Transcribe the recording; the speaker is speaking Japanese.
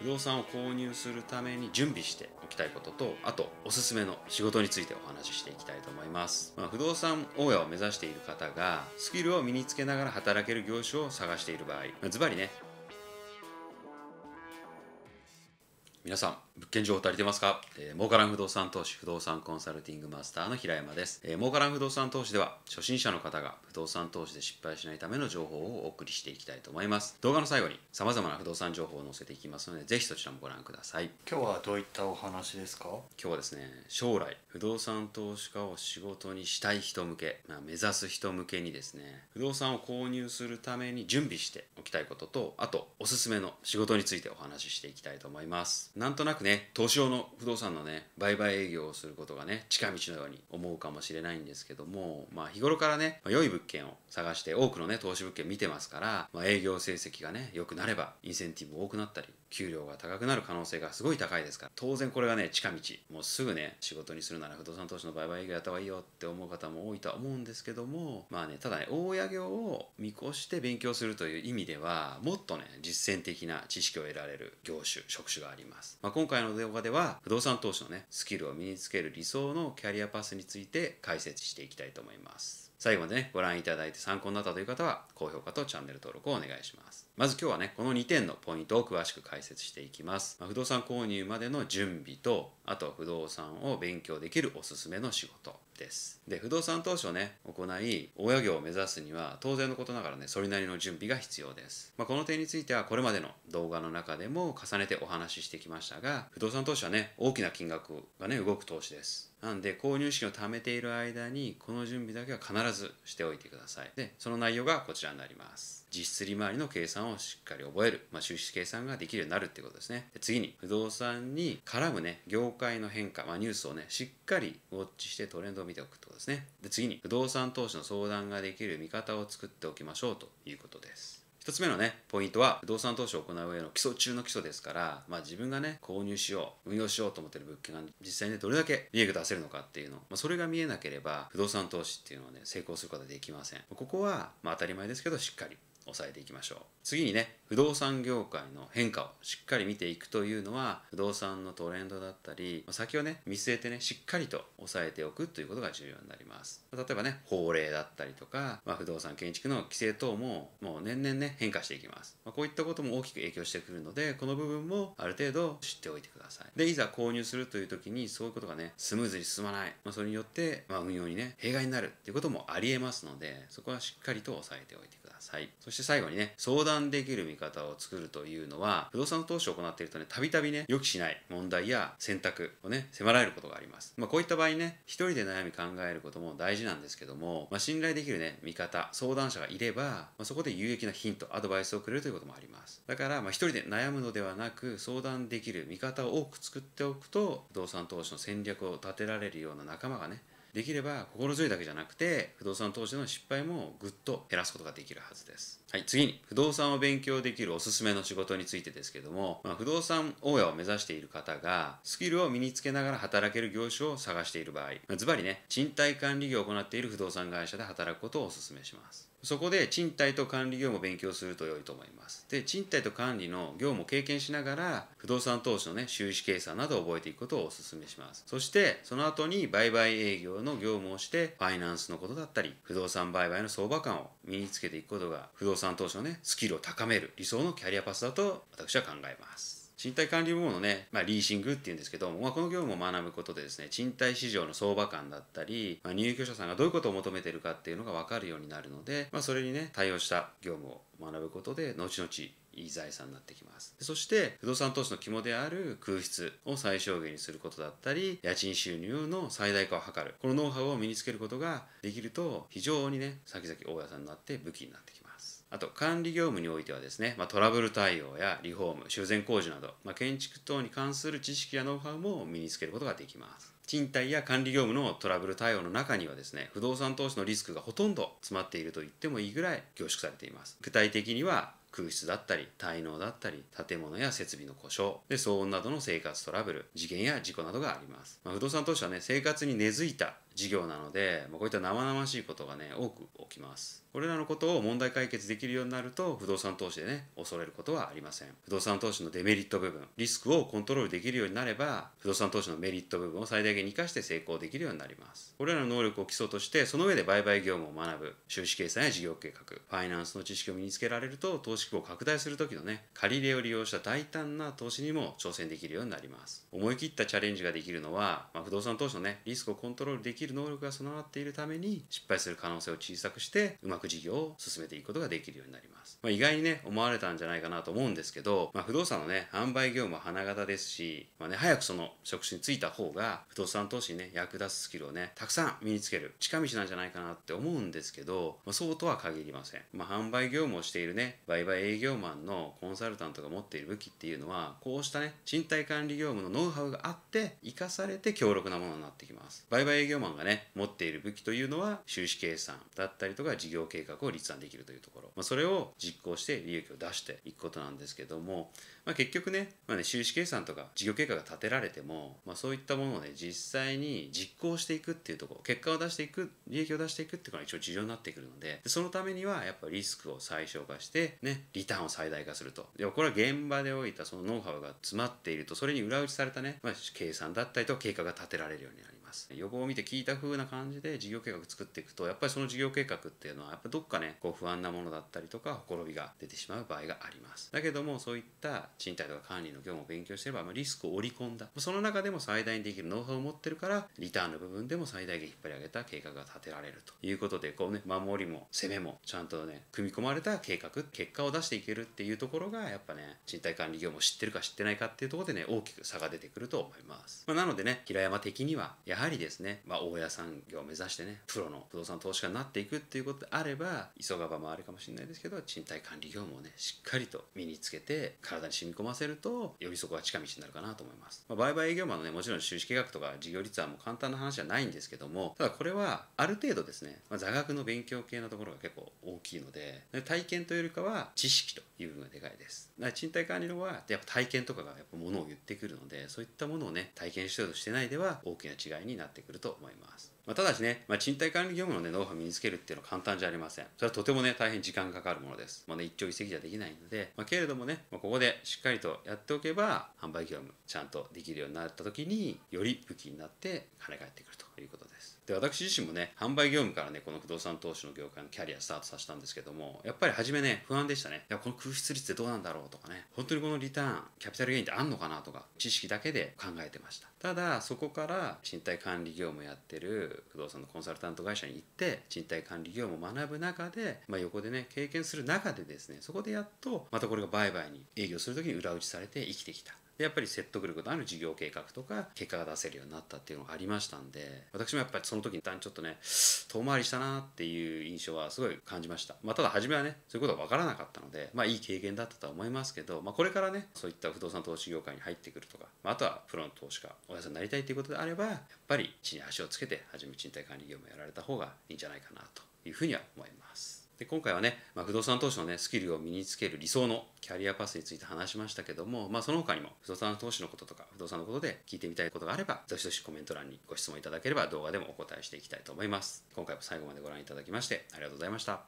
不動産を購入するために準備しておきたいこととあとおすすめの仕事についてお話ししていきたいと思います、まあ、不動産大家を目指している方がスキルを身につけながら働ける業種を探している場合ズバリね皆さん物件情報足りてますか、えー、儲からん不動産投資不動産コンサルティングマスターの平山です、えー、儲からん不動産投資では初心者の方が不動産投資で失敗しないための情報をお送りしていきたいと思います動画の最後に様々な不動産情報を載せていきますのでぜひそちらもご覧ください今日はどういったお話ですか今日はですね将来不動産投資家を仕事にしたい人向け、まあ、目指す人向けにですね不動産を購入するために準備しておきたいこととあとおすすめの仕事についてお話ししていきたいと思いますなんとなくねね投資用の不動産のね売買営業をすることがね近道のように思うかもしれないんですけども、まあ、日頃からね、まあ、良い物件を探して多くのね投資物件見てますから、まあ、営業成績がね良くなればインセンティブ多くなったり給料が高くなる可能性がすごい高いですから当然これがね近道もうすぐね仕事にするなら不動産投資の売買営業やった方がいいよって思う方も多いとは思うんですけどもまあねただね大家業を見越して勉強するという意味ではもっとね実践的な知識を得られる業種職種があります、まあ、今回回の動画では不動産投資のねスキルを身につける理想のキャリアパスについて解説していきたいと思います最後までねご覧いただいて参考になったという方は高評価とチャンネル登録をお願いしますまず今日はねこの2点のポイントを詳しく解説していきます、まあ、不動産購入までの準備とあと不動産を勉強できるおすすめの仕事ですで不動産投資をね行い親業を目指すには当然のことながらねそれなりの準備が必要です、まあ、この点についてはこれまでの動画の中でも重ねてお話ししてきましたが不動産投資はね大きな金額がね動く投資ですなので購入資金を貯めている間にこの準備だけは必ずしておいてくださいでその内容がこちらになります実質利回りの計算をしっかり覚える、まあ、収支計算ができるようになるってことですねで次に不動産に絡むね業界の変化、まあ、ニュースをねしっかりウォッチしてトレンドを見ておくってことですねで次に不動産投資の相談ができる見方を作っておきましょうということです1つ目のねポイントは不動産投資を行う上の基礎中の基礎ですから、まあ、自分がね購入しよう運用しようと思ってる物件が実際に、ね、どれだけ利益出せるのかっていうの、まあ、それが見えなければ不動産投資っていうのはね成功することはできませんここは、まあ、当たり前ですけどしっかりさえていきましょう次にね不動産業界の変化をしっかり見ていくというのは不動産のトレンドだったり先をね見据えてねしっかりと押さえておくということが重要になります例えばね法令だったりとか、まあ、不動産建築の規制等ももう年々ね変化していきます、まあ、こういったことも大きく影響してくるのでこの部分もある程度知っておいてくださいでいざ購入するという時にそういうことがねスムーズに進まない、まあ、それによって、ま運用にね弊害になるっていうこともありえますのでそこはしっかりと押さえておいてくださいそしてして最後にね、相談できる見方を作るというのは、不動産投資を行っているとね、たびたびね、予期しない問題や選択をね、迫られることがあります。まあ、こういった場合ね、一人で悩み考えることも大事なんですけども、まあ、信頼できるね、見方、相談者がいれば、まあ、そこで有益なヒント、アドバイスをくれるということもあります。だから、まあ、一人で悩むのではなく、相談できる見方を多く作っておくと、不動産投資の戦略を立てられるような仲間がね、できれば心強いだけじゃなくて不動産投資の失敗もぐっと減らすことができるはずです。はい、次に不動産を勉強できるおすすめの仕事についてですけども、まあ、不動産大家を目指している方がスキルを身につけながら働ける業種を探している場合、まあ、ズバリね賃貸管理業を行っている不動産会社で働くことをおすすめします。そこで賃貸と管理業務を勉強すると良いと思います。で、賃貸と管理の業務を経験しながら、不動産投資のね、収支計算などを覚えていくことをお勧めします。そして、その後に売買営業の業務をして、ファイナンスのことだったり、不動産売買の相場感を身につけていくことが、不動産投資のね、スキルを高める理想のキャリアパスだと私は考えます。賃貸管理部門のね、まあ、リーシングっていうんですけども、まあ、この業務を学ぶことでですね賃貸市場の相場感だったり、まあ、入居者さんがどういうことを求めてるかっていうのが分かるようになるので、まあ、それにね対応した業務を学ぶことで後々いい財産になってきますそして不動産投資の肝である空室を最小限にすることだったり家賃収入の最大化を図るこのノウハウを身につけることができると非常にね先々大家さんになって武器になってきますあと管理業務においてはですね、まあ、トラブル対応やリフォーム修繕工事など、まあ、建築等に関する知識やノウハウも身につけることができます賃貸や管理業務のトラブル対応の中にはですね不動産投資のリスクがほとんど詰まっていると言ってもいいぐらい凝縮されています具体的には空室だったり滞納だったり建物や設備の故障で騒音などの生活トラブル事件や事故などがあります、まあ、不動産投資はね生活に根付いた事業なので、まあ、こういった生々しいことがね多く起きますこれらのことを問題解決できるようになると不動産投資でね恐れることはありません不動産投資のデメリット部分リスクをコントロールできるようになれば不動産投資のメリット部分を最大限に生かして成功できるようになりますこれらの能力を基礎としてその上で売買業務を学ぶ収支計算や事業計画ファイナンスの知識を身につけられると投資規模を拡大する時のね借り入れを利用した大胆な投資にも挑戦できるようになります思い切ったチャレンジができるのは、まあ、不動産投資のねリスクをコントロールできるる能力が備わっているために失敗する可能性を小さくしてうまく事業を進めていくことができるようになります、まあ、意外にね思われたんじゃないかなと思うんですけど、まあ、不動産のね販売業務は花形ですし、まあね、早くその職種に就いた方が不動産投資にね役立つスキルをねたくさん身につける近道なんじゃないかなって思うんですけど、まあ、そうとは限りません、まあ、販売業務をしているね売買営業マンのコンサルタントが持っている武器っていうのはこうしたね賃貸管理業務のノウハウがあって生かされて強力なものになってきます売買営業マンがね持っている武器というのは収支計算だったりとか事業計画を立案できるというところ、まあ、それを実行して利益を出していくことなんですけども、まあ、結局ね,、まあね、収支計算とか事業計画が立てられても、まあ、そういったものをね実際に実行していくっていうところ結果を出していく利益を出していくっていうのが一応重要になってくるのででそのためにはやっぱりリスクを最小化してねリターンを最大化するとでこれは現場でおいたそのノウハウが詰まっているとそれに裏打ちされたね、まあ、計算だったりと計画が立てられるようになります予防を見て聞いた風な感じで事業計画作っていくとやっぱりその事業計画っていうのはやっぱどっかねこう不安なものだったりとかほころびが出てしまう場合がありますだけどもそういった賃貸とか管理の業務を勉強してれば、まあ、リスクを織り込んだその中でも最大にできるノウハウを持ってるからリターンの部分でも最大限引っ張り上げた計画が立てられるということでこうね守りも攻めもちゃんとね組み込まれた計画結果を出していけるっていうところがやっぱね賃貸管理業務を知ってるか知ってないかっていうところでね大きく差が出てくると思います、まあ、なのでね平山的にはやはりですね、まあ、大家産業を目指してねプロの不動産投資家になっていくっていうことであれば急がばもあるかもしれないですけど賃貸管理業務をねしっかりと身につけて体に染み込ませるとよりそこは近道になるかなと思います、まあ、売買営業マンのねもちろん収支計画とか事業立案も簡単な話じゃないんですけどもただこれはある程度ですね、まあ、座学の勉強系のところが結構大きいので体験というよりかは知識という部分がでかいです。だから賃貸管理のはやっぱ体験とかがやっぱものを言ってくるのでそういったものをね体験しようとしてないでは大きな違いになってくると思います。まあ、ただしね、まあ、賃貸管理業務の、ね、ノウハウを身につけるっていうのは簡単じゃありません。それはとてもね、大変時間がかかるものです。まあね、一朝一夕じゃできないので、まあ、けれどもね、まあ、ここでしっかりとやっておけば、販売業務ちゃんとできるようになった時に、より武器になって跳ね返ってくるということで私自身もね販売業務からねこの不動産投資の業界のキャリアスタートさせたんですけどもやっぱり初めね不安でしたねいやこの空室率ってどうなんだろうとかね本当にこのリターンキャピタルゲインってあんのかなとか知識だけで考えてましたただそこから賃貸管理業務やってる不動産のコンサルタント会社に行って賃貸管理業務を学ぶ中で、まあ、横でね経験する中でですねそこでやっとまたこれが売買に営業する時に裏打ちされて生きてきたやっぱり説得力のある事業計画とか結果が出せるようになったっていうのがありましたんで私もやっぱりその時に一旦ちょっとね遠回りしたなっていう印象はすごい感じました、まあ、ただ初めはねそういうことは分からなかったのでまあいい経験だったとは思いますけど、まあ、これからねそういった不動産投資業界に入ってくるとか、まあ、あとはプロの投資家おやさんになりたいということであればやっぱり地に足をつけて初め賃貸管理業務やられた方がいいんじゃないかなというふうには思いますで今回はね、まあ、不動産投資の、ね、スキルを身につける理想のキャリアパスについて話しましたけども、まあ、その他にも不動産投資のこととか不動産のことで聞いてみたいことがあればどしどしコメント欄にご質問いただければ動画でもお答えしていきたいと思います今回も最後までご覧いただきましてありがとうございました